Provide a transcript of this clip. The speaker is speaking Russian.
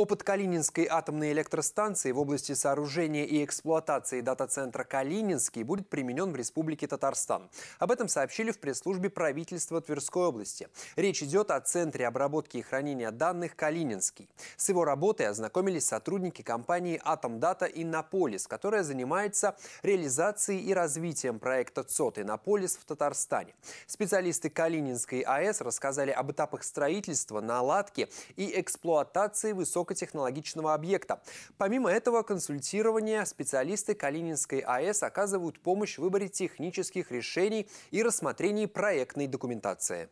Опыт Калининской атомной электростанции в области сооружения и эксплуатации дата-центра «Калининский» будет применен в Республике Татарстан. Об этом сообщили в пресс-службе правительства Тверской области. Речь идет о Центре обработки и хранения данных «Калининский». С его работой ознакомились сотрудники компании «Атомдата» и «Наполис», которая занимается реализацией и развитием проекта ЦОТ и Наполис в Татарстане. Специалисты Калининской АЭС рассказали об этапах строительства, наладки и эксплуатации высокой высокотехнологичного объекта. Помимо этого, консультирование специалисты Калининской АЭС оказывают помощь в выборе технических решений и рассмотрении проектной документации.